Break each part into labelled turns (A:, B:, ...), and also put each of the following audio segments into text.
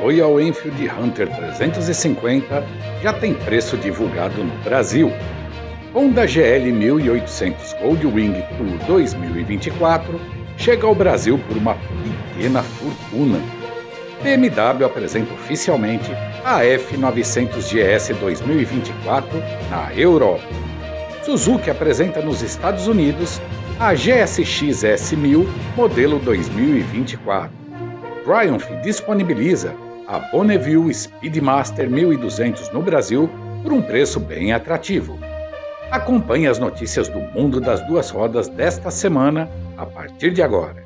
A: Royal Enfield Hunter 350 já tem preço divulgado no Brasil. Honda GL 1800 Goldwing Tour 2024 chega ao Brasil por uma pequena fortuna. BMW apresenta oficialmente a F900GS 2024 na Europa. Suzuki apresenta nos Estados Unidos a GSX S1000 modelo 2024. Triumph disponibiliza a Bonneville Speedmaster 1200 no Brasil por um preço bem atrativo. Acompanhe as notícias do mundo das duas rodas desta semana a partir de agora.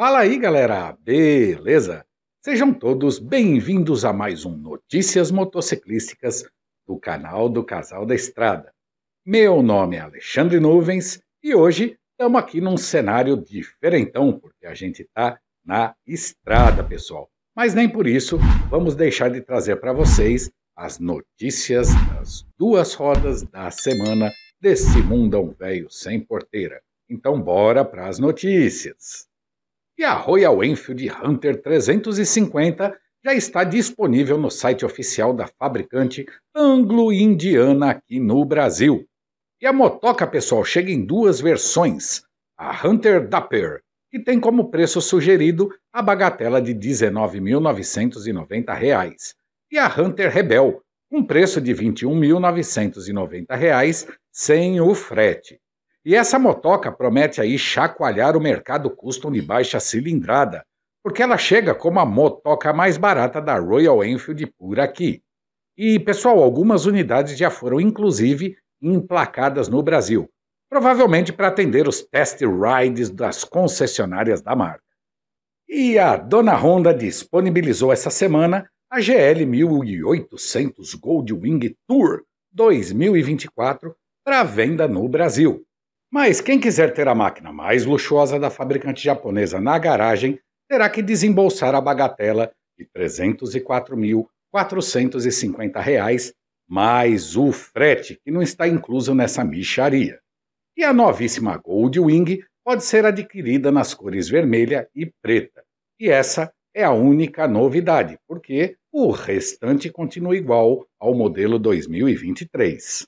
A: Fala aí, galera! Beleza? Sejam todos bem-vindos a mais um Notícias Motociclísticas do canal do Casal da Estrada. Meu nome é Alexandre Nuvens e hoje estamos aqui num cenário diferentão, porque a gente está na estrada, pessoal. Mas nem por isso vamos deixar de trazer para vocês as notícias das duas rodas da semana desse mundão velho sem porteira. Então bora para as notícias. E a Royal Enfield Hunter 350 já está disponível no site oficial da fabricante anglo-indiana aqui no Brasil. E a motoca, pessoal, chega em duas versões: a Hunter Dapper, que tem como preço sugerido a bagatela de R$ 19.990, e a Hunter Rebel, um preço de R$ 21.990 sem o frete. E essa motoca promete aí chacoalhar o mercado custom de baixa cilindrada, porque ela chega como a motoca mais barata da Royal Enfield por aqui. E pessoal, algumas unidades já foram inclusive emplacadas no Brasil, provavelmente para atender os test rides das concessionárias da marca. E a Dona Honda disponibilizou essa semana a GL 1800 Goldwing Tour 2024 para venda no Brasil. Mas quem quiser ter a máquina mais luxuosa da fabricante japonesa na garagem terá que desembolsar a bagatela de R$ 304.450 mais o frete, que não está incluso nessa micharia. E a novíssima Goldwing pode ser adquirida nas cores vermelha e preta. E essa é a única novidade, porque o restante continua igual ao modelo 2023.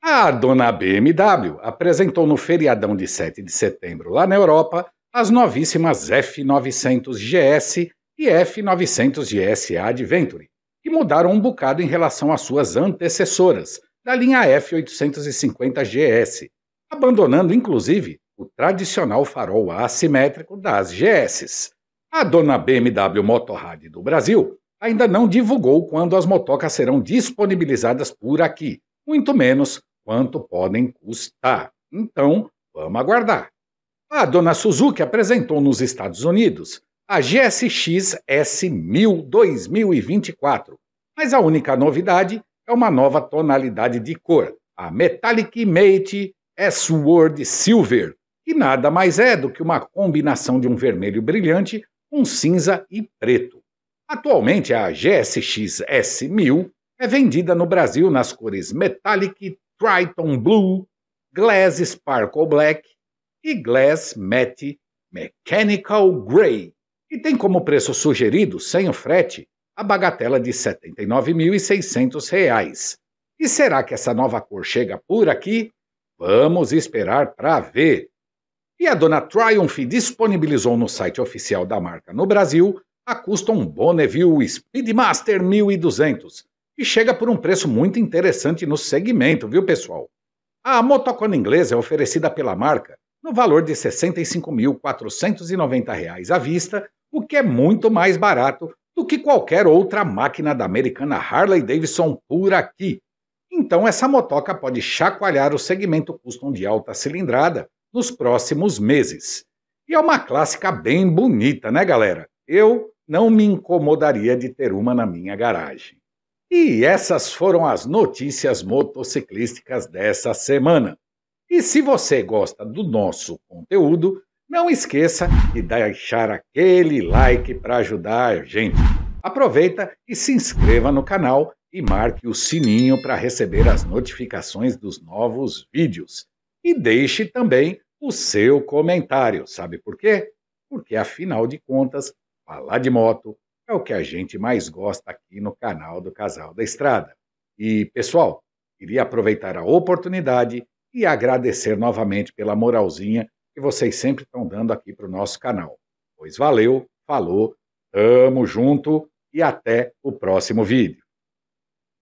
A: A dona BMW apresentou no feriadão de 7 de setembro lá na Europa as novíssimas F900 GS e F900 GS Adventure, que mudaram um bocado em relação às suas antecessoras, da linha F850GS, abandonando inclusive o tradicional farol assimétrico das Gs. A dona BMW Motorrad do Brasil ainda não divulgou quando as motocas serão disponibilizadas por aqui, muito menos quanto podem custar. Então, vamos aguardar. A dona Suzuki apresentou nos Estados Unidos a GSX S1000 2024. Mas a única novidade é uma nova tonalidade de cor, a Metallic Mate S-Word Silver, que nada mais é do que uma combinação de um vermelho brilhante com um cinza e preto. Atualmente, a GSX S1000 é vendida no Brasil nas cores Metallic Triton Blue, Glass Sparkle Black e Glass Matte Mechanical Grey e tem como preço sugerido, sem o frete, a bagatela de R$ 79.600. E será que essa nova cor chega por aqui? Vamos esperar para ver. E a dona Triumph disponibilizou no site oficial da marca no Brasil a Custom Bonneville Speedmaster 1200 e chega por um preço muito interessante no segmento, viu pessoal? A motocona inglesa é oferecida pela marca no valor de R$ 65.490 à vista o que é muito mais barato do que qualquer outra máquina da americana Harley Davidson por aqui. Então, essa motoca pode chacoalhar o segmento custom de alta cilindrada nos próximos meses. E é uma clássica bem bonita, né, galera? Eu não me incomodaria de ter uma na minha garagem. E essas foram as notícias motociclísticas dessa semana. E se você gosta do nosso conteúdo, não esqueça de deixar aquele like para ajudar a gente. Aproveita e se inscreva no canal e marque o sininho para receber as notificações dos novos vídeos. E deixe também o seu comentário, sabe por quê? Porque afinal de contas, falar de moto é o que a gente mais gosta aqui no canal do Casal da Estrada. E, pessoal, queria aproveitar a oportunidade e agradecer novamente pela moralzinha que vocês sempre estão dando aqui para o nosso canal. Pois valeu, falou, tamo junto e até o próximo vídeo.